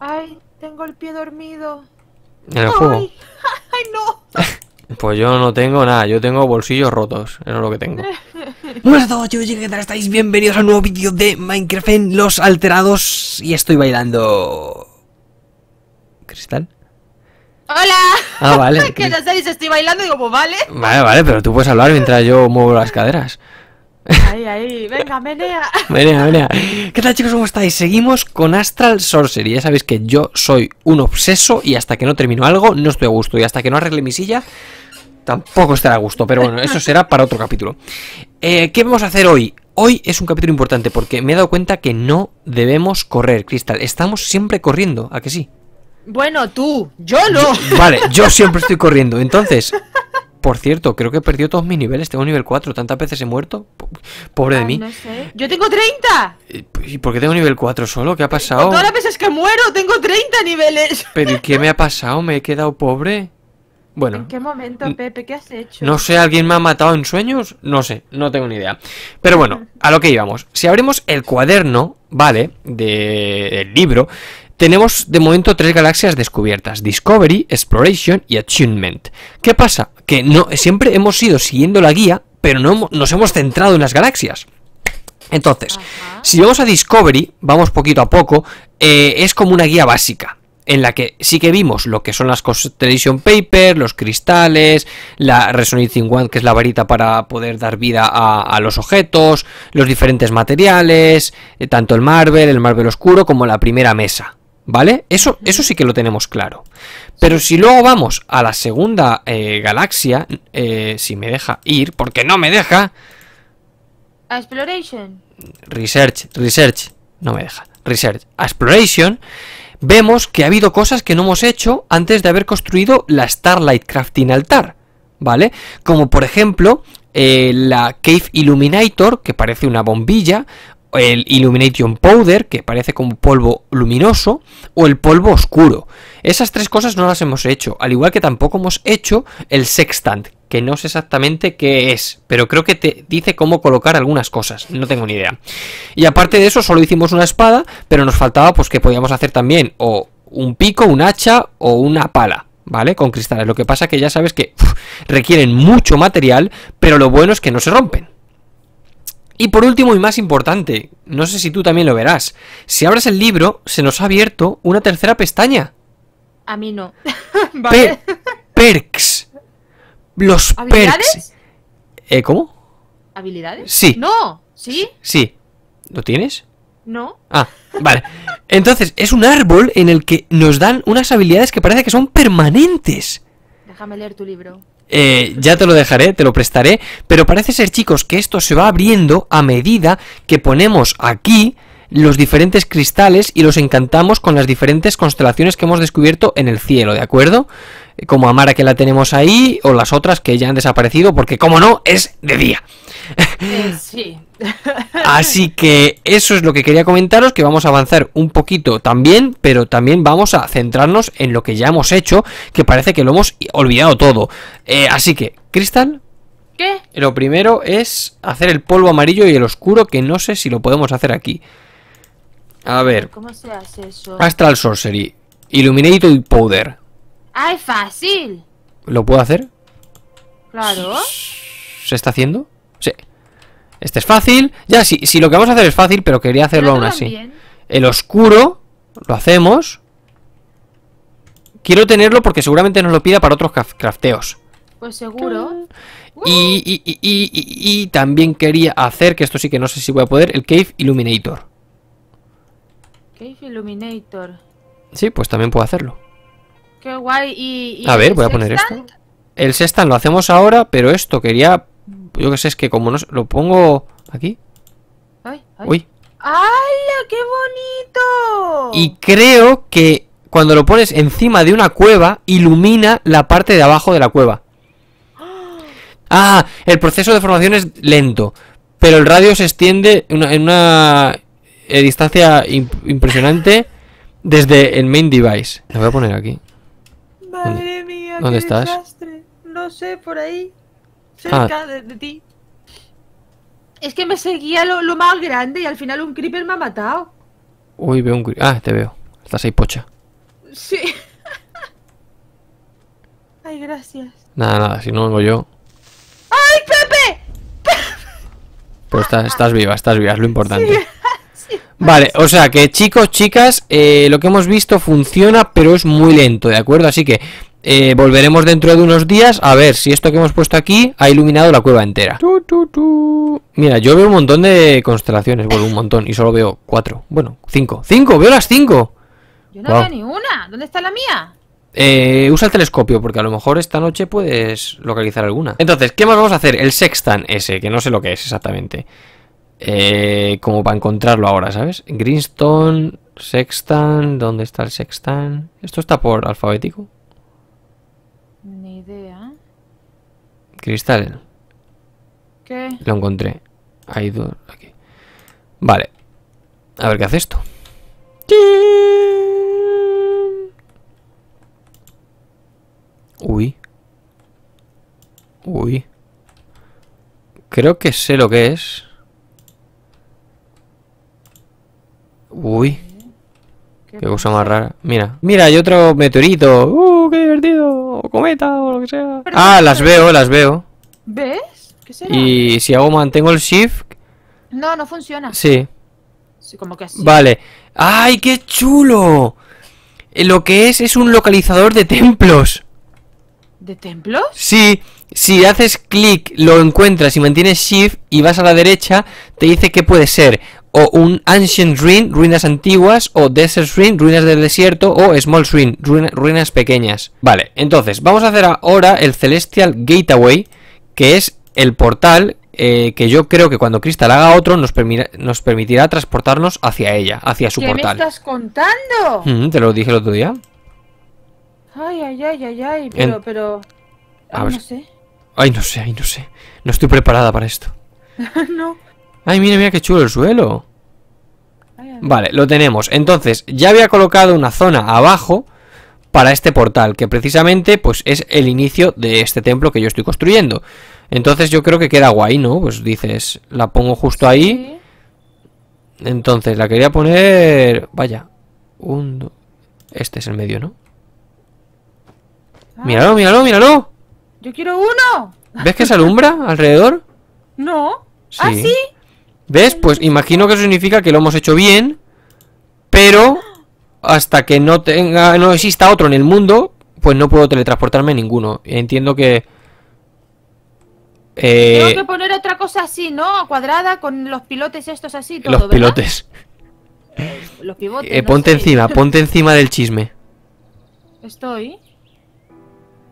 Ay, tengo el pie dormido. ¿En el juego? Ay, no. pues yo no tengo nada, yo tengo bolsillos rotos, eso es lo que tengo. ¡Hola a todos chicos y estáis? Bienvenidos a un nuevo vídeo de Minecraft en Los Alterados y estoy bailando... ¿Cristal? ¡Hola! Ah, vale. que estoy bailando y digo, pues vale. Vale, vale, pero tú puedes hablar mientras yo muevo las caderas. Ahí, ahí, venga, menea. menea, menea. ¿Qué tal chicos? ¿Cómo estáis? Seguimos con Astral Sorcery. Ya sabéis que yo soy un obseso y hasta que no termino algo no estoy a gusto. Y hasta que no arregle mi silla tampoco estará a gusto. Pero bueno, eso será para otro capítulo. Eh, ¿Qué vamos a hacer hoy? Hoy es un capítulo importante porque me he dado cuenta que no debemos correr, Crystal. Estamos siempre corriendo, ¿a que sí? Bueno, tú, yo no. vale, yo siempre estoy corriendo. Entonces, por cierto, creo que he perdido todos mis niveles. Tengo nivel 4. ¿Tantas veces he muerto? Pobre de mí. No sé. ¡Yo tengo 30! ¿Y por qué tengo nivel 4 solo? ¿Qué ha pasado? Todas las veces que muero tengo 30 niveles. ¿Pero qué me ha pasado? ¿Me he quedado pobre? Bueno. ¿En qué momento, Pepe? ¿Qué has hecho? No sé, ¿alguien me ha matado en sueños? No sé, no tengo ni idea. Pero bueno, a lo que íbamos. Si abrimos el cuaderno, ¿vale? De, del libro, tenemos de momento tres galaxias descubiertas, Discovery, Exploration y Attunement. ¿Qué pasa? Que no, siempre hemos ido siguiendo la guía, pero no nos hemos centrado en las galaxias. Entonces, si vamos a Discovery, vamos poquito a poco, eh, es como una guía básica, en la que sí que vimos lo que son las Constellation Papers, los cristales, la Resonating One, que es la varita para poder dar vida a, los objetos, los diferentes materiales, eh, tanto el Marvel, el Marvel Oscuro, como la primera mesa. ¿Vale? Eso, eso sí que lo tenemos claro. Pero si luego vamos a la segunda eh, galaxia, eh, si me deja ir, porque no me deja. Exploration. Research, research. No me deja. Research. Exploration. Vemos que ha habido cosas que no hemos hecho antes de haber construido la Starlight Crafting Altar. ¿Vale? Como por ejemplo eh, la Cave Illuminator, que parece una bombilla, el Illumination Powder, que parece como polvo luminoso, o el polvo oscuro. Esas tres cosas no las hemos hecho, al igual que tampoco hemos hecho el sextant, que no sé exactamente qué es, pero creo que te dice cómo colocar algunas cosas, no tengo ni idea. Y aparte de eso, solo hicimos una espada, pero nos faltaba pues que podíamos hacer también o un pico, un hacha o una pala. ¿Vale? Con cristales. Lo que pasa que ya sabes que requieren mucho material, pero lo bueno es que no se rompen. Y por último y más importante, no sé si tú también lo verás, si abres el libro se nos ha abierto una tercera pestaña. A mí no. ¿Vale? perks. Los perks. Eh, ¿Cómo? ¿Habilidades? Sí. No, ¿sí? Sí. ¿Lo tienes? No. Ah, vale. Entonces, es un árbol en el que nos dan unas habilidades que parece que son permanentes. Déjame leer tu libro. Eh, ya te lo dejaré, te lo prestaré. Pero parece ser, chicos, que esto se va abriendo a medida que ponemos aquí los diferentes cristales y los encantamos con las diferentes constelaciones que hemos descubierto en el cielo, ¿de acuerdo? como Amara que la tenemos ahí, o las otras que ya han desaparecido, porque como no, es de día. Eh, así que eso es lo que quería comentaros, que vamos a avanzar un poquito también, pero también vamos a centrarnos en lo que ya hemos hecho, que parece que lo hemos olvidado todo. Eh, así que, Cristal ¿Qué? Lo primero es hacer el polvo amarillo y el oscuro, que no sé si lo podemos hacer aquí. A ver. ¿Cómo se hace eso? Astral Sorcery. Illuminated Powder. ¡Ay, fácil! ¿Lo puedo hacer? Claro. ¿Se está haciendo? Sí. Este es fácil. Ya, si, si lo que vamos a hacer es fácil, pero quería hacerlo aún así. El oscuro lo hacemos. Quiero tenerlo porque seguramente nos lo pida para otros crafteos. Pues seguro. Y, y, también quería hacer, que esto sí que no sé si voy a poder, el Cave Illuminator. Cave Illuminator. Sí, pues también puedo hacerlo. ¿Y, a ver, voy a poner esto. El Sestan lo hacemos ahora, pero esto quería... Yo qué sé, es que como no... Lo pongo aquí. Ay, ay. qué bonito! Y creo que cuando lo pones encima de una cueva, ilumina la parte de abajo de la cueva. Ah, el proceso de formación es lento, pero el radio se extiende en una eh, distancia impresionante desde el main device. Lo voy a poner aquí. Madre mía, ¿dónde estás? No sé, por ahí. Cerca ah. de, ti. Es que me seguía lo, más grande y al final un creeper me ha matado. Uy, veo un creeper. Ah, te veo. Estás ahí pocha. Sí. Ay, gracias. Nada, nada, si no vengo yo. ¡Ay, Pepe! pues estás, estás viva, estás viva, es lo importante. Vale, o sea que chicos, chicas, eh, lo que hemos visto funciona, pero es muy lento, ¿de acuerdo? Así que eh, volveremos dentro de unos días a ver si esto que hemos puesto aquí ha iluminado la cueva entera. Mira, yo veo un montón de constelaciones, bueno, un montón, y solo veo cuatro, bueno, cinco. ¡Cinco! ¡Veo las cinco! Yo no veo ni una, ¿dónde está la mía? Eh, usa el telescopio, porque a lo mejor esta noche puedes localizar alguna. Entonces, ¿qué más vamos a hacer? El sextan ese, que no sé lo que es exactamente eh, como para encontrarlo ahora, ¿sabes? Greenstone, Sextan, ¿dónde está el Sextan? ¿Esto está por alfabético? Ni idea. Cristal. ¿Qué? Lo encontré. Hay dos aquí. Vale. A ver qué hace esto. Uy. Uy. Creo que sé lo que es. Uy. Qué cosa más rara. Mira, mira, hay otro meteorito. ¡Uh, qué divertido! cometa o lo que sea. Ah, las veo, las veo. ¿Ves? ¿Qué será? Y si hago mantengo el shift. No, no funciona. Sí. sí como que así. Vale. ¡Ay, qué chulo! Eh, lo que es es un localizador de templos. ¿De templos? Sí. Si haces clic, lo encuentras y mantienes shift y vas a la derecha, te dice qué puede ser o un Ancient Ruin, ruinas antiguas, o Desert Ruin, ruinas del desierto, o Small Ruin, ruinas pequeñas. Vale, entonces vamos a hacer ahora el Celestial Gateway, que es el portal eh, que yo creo que cuando Crystal haga otro nos, nos permitirá transportarnos hacia ella, hacia su portal. ¿Qué me estás contando? Mm, te lo dije el otro día. Ay, ay, ay, ay, ay, pero, pero... Ay, no sé. Ay, no sé, ay, no sé. No estoy preparada para esto. no. Ay, mira, mira qué chulo el suelo. Vale, lo tenemos. Entonces, ya había colocado una zona abajo para este portal, que precisamente pues es el inicio de este templo que yo estoy construyendo. Entonces yo creo que queda guay, ¿no? Pues dices, la pongo justo ahí. Entonces, la quería poner... Vaya. Un... Este es el medio, ¿no? Ah. Míralo, míralo, míralo. Yo quiero uno. ¿Ves que se alumbra alrededor? No. así ¿Ah, sí? ¿Ves? Pues imagino que eso significa que lo hemos hecho bien, pero hasta que no tenga, no exista otro en el mundo, pues no puedo teletransportarme ninguno. Entiendo que... Tengo eh, que poner otra cosa así, ¿no? A Cuadrada con los pilotes estos así. Todo, los pilotes. los pivotes. Eh, ponte encima, ponte encima del chisme. Estoy.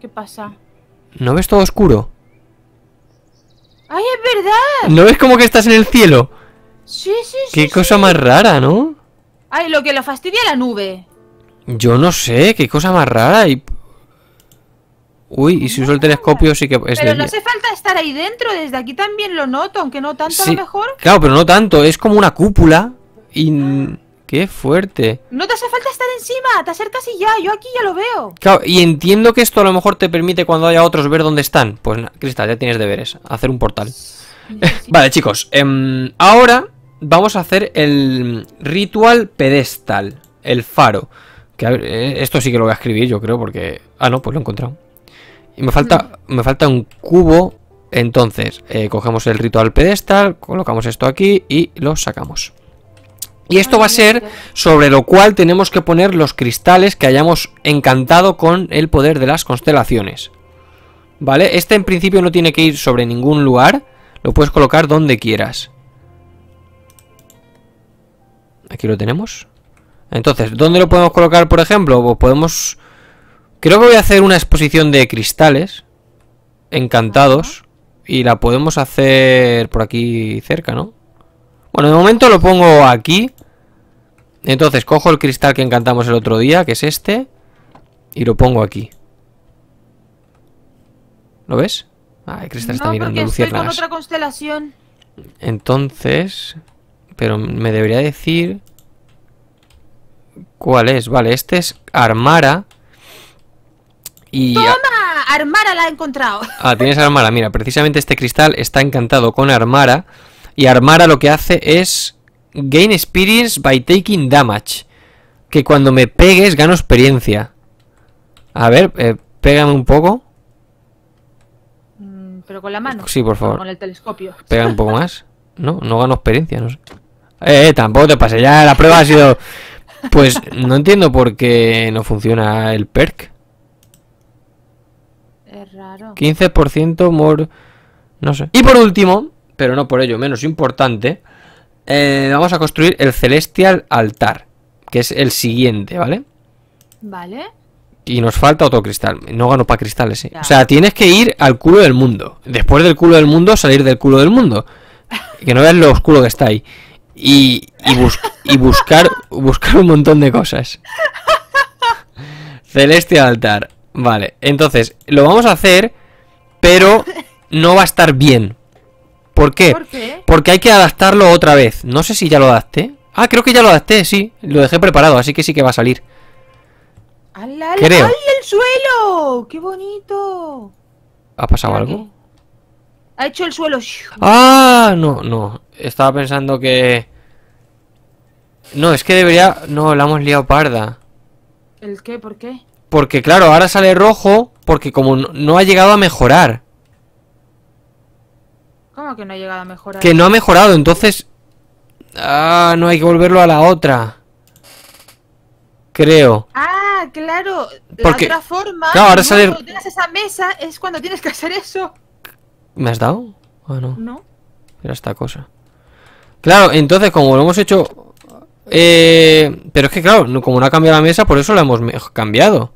¿Qué pasa? ¿No ves todo oscuro? ¡Ay, es verdad! ¿No ves como que estás en el cielo? Sí, sí, sí. Qué cosa más rara, ¿no? Ay, lo que lo fastidia es la nube. Yo no sé, qué cosa más rara. Y... Uy, y si uso el telescopio sí que Pero no hace falta estar ahí dentro, desde aquí también lo noto, aunque no tanto a lo mejor. Claro, pero no tanto, es como una cúpula y... ¡Qué fuerte! No te hace falta estar encima, te acercas y ya, yo aquí ya lo veo. Claro, y entiendo que esto a lo mejor te permite cuando haya otros ver dónde están. Pues Cristal, ya tienes deberes, hacer un portal. vale, chicos, em, ahora vamos a hacer el ritual pedestal, el faro. Que eh, esto sí que lo voy a escribir, yo creo, porque... Ah, no, pues lo he encontrado. Y me falta, mm. me falta un cubo entonces, eh, cogemos el ritual pedestal, colocamos esto aquí y lo sacamos. Y esto va a ser sobre lo cual tenemos que poner los cristales que hayamos encantado con el poder de las constelaciones. ¿Vale? Este en principio no tiene que ir sobre ningún lugar. Lo puedes colocar donde quieras. Aquí lo tenemos. Entonces, ¿dónde lo podemos colocar, por ejemplo? Pues podemos... Creo que voy a hacer una exposición de cristales encantados. Y la podemos hacer por aquí cerca, ¿no? Bueno, de momento lo pongo aquí. Entonces cojo el cristal que encantamos el otro día, que es este, y lo pongo aquí. ¿Lo ves? Ah, el cristal está otra constelación. Entonces, pero me debería decir cuál es. Vale, este es Armara. Y ¡Toma! Armara la he encontrado. Ah, tienes Armara. Mira, precisamente este cristal está encantado con Armara. Y Armara lo que hace es Gain experience by taking damage. Que cuando me pegues gano experiencia. A ver, eh, pégame un poco. Mm, pero con la mano. Sí, por favor. Con el telescopio. Pega un poco más. No, no gano experiencia, no sé. Eh, eh, tampoco te pase. Ya la prueba ha sido. Pues no entiendo por qué no funciona el perk. Es raro. 15% more. No sé. Y por último, pero no por ello menos importante. Eh, vamos a construir el Celestial Altar, que es el siguiente, ¿vale? Vale. Y nos falta otro cristal. No gano para cristales, ¿eh? O sea, tienes que ir al culo del mundo. Después del culo del mundo, salir del culo del mundo. Que no veas lo oscuro que está ahí. Y, y, buscar, buscar un montón de cosas. Celestial Altar. Vale, entonces, lo vamos a hacer, pero no va a estar bien. ¿Por qué? Porque hay que adaptarlo otra vez. No sé si ya lo adapté. Ah, creo que ya lo adapté, sí. Lo dejé preparado, así que sí que va a salir. ¡Ay, el suelo! ¡Qué bonito! ¿Ha pasado algo? Ha hecho el suelo. ¡Ah! No, no. Estaba pensando que. No, es que debería. No, la hemos liado parda. ¿El qué? ¿Por qué? Porque, claro, ahora sale rojo. Porque como no ha llegado a mejorar. ¿Cómo que no ha llegado a mejorar? Que no ha mejorado, entonces... Ah, no hay que volverlo a la otra. Creo. Ah, claro. La otra forma... ahora sale... Cuando tienes esa mesa es cuando tienes que hacer eso. ¿Me has dado? ¿O ah, no? No. Era esta cosa. Claro, entonces como lo hemos hecho... Eh... pero es que claro, como no ha cambiado la mesa, por eso la hemos cambiado.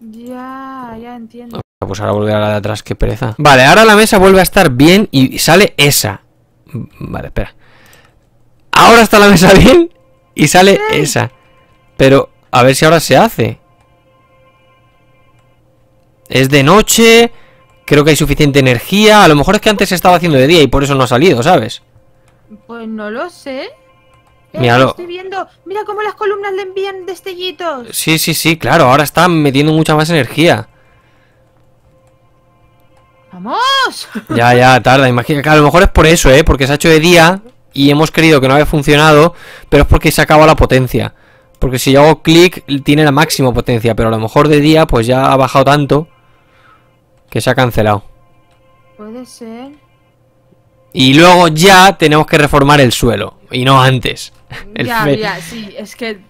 Ya, ya entiendo. Ah, pues ahora volver a la de atrás, qué pereza. Vale, ahora la mesa vuelve a estar bien y sale esa. Vale, espera. Ahora está la mesa bien y sale esa. Pero a ver si ahora se hace. Es de noche. Creo que hay suficiente energía. A lo mejor es que antes se estaba haciendo de día y por eso no ha salido, ¿sabes? Pues no lo sé. Eh, viendo. Mira cómo las columnas le envían destellitos. Sí, sí, sí, claro. Ahora está metiendo mucha más energía. Ya, ya, tarda. Imagina a lo mejor es por eso, ¿eh? Porque se ha hecho de día y hemos creído que no había funcionado, pero es porque se acaba la potencia. Porque si yo hago clic, tiene la máxima potencia, pero a lo mejor de día, pues ya ha bajado tanto que se ha cancelado. Puede ser. Y luego ya tenemos que reformar el suelo, y no antes. El ya, ya, sí, es que...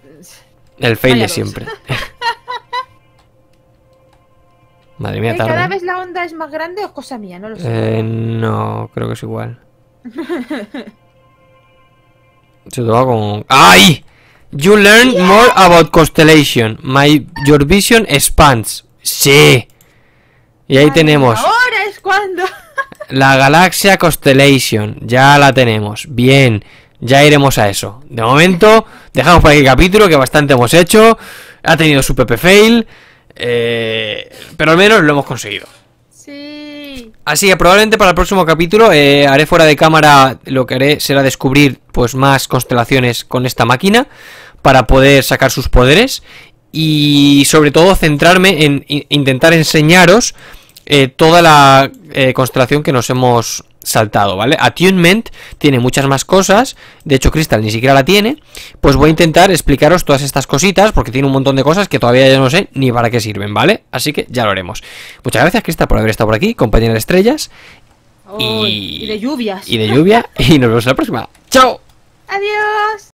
El fail de siempre. ¿Cada ¿eh? vez la onda es más grande o cosa mía? No lo sé. Eh, no, creo que es igual. Se va con... ¡Ay! You learn more about constellation. My your vision expands. Sí. Y ahí tenemos. Ahora es cuando. la galaxia constellation. Ya la tenemos. Bien. Ya iremos a eso. De momento, dejamos para aquí el capítulo que bastante hemos hecho. Ha tenido su pp fail. Eh, pero al menos lo hemos conseguido. Sí. Así que probablemente para el próximo capítulo eh, haré fuera de cámara lo que haré será descubrir pues más constelaciones con esta máquina para poder sacar sus poderes y sobre todo centrarme en intentar enseñaros eh, toda la constelación que nos hemos saltado, ¿vale? Attunement tiene muchas más cosas, de hecho Crystal ni siquiera la tiene, pues voy a intentar explicaros todas estas cositas, porque tiene un montón de cosas que todavía ya no sé ni para qué sirven, ¿vale? Así que ya lo haremos. Muchas gracias Crystal por haber estado por aquí, compañía de estrellas. y... de lluvias. Y de lluvia, y nos vemos en la próxima. ¡Chao! ¡Adiós!